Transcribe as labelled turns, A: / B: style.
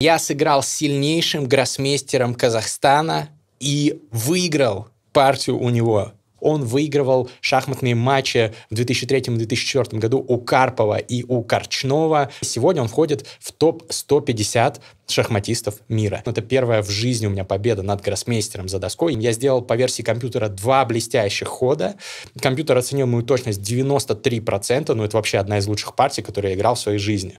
A: Я сыграл с сильнейшим гроссмейстером Казахстана и выиграл партию у него. Он выигрывал шахматные матчи в 2003-2004 году у Карпова и у Корчнова. Сегодня он входит в топ-150 шахматистов мира. Это первая в жизни у меня победа над гроссмейстером за доской. Я сделал по версии компьютера два блестящих хода. Компьютер оценил мою точность 93%, но это вообще одна из лучших партий, которые я играл в своей жизни.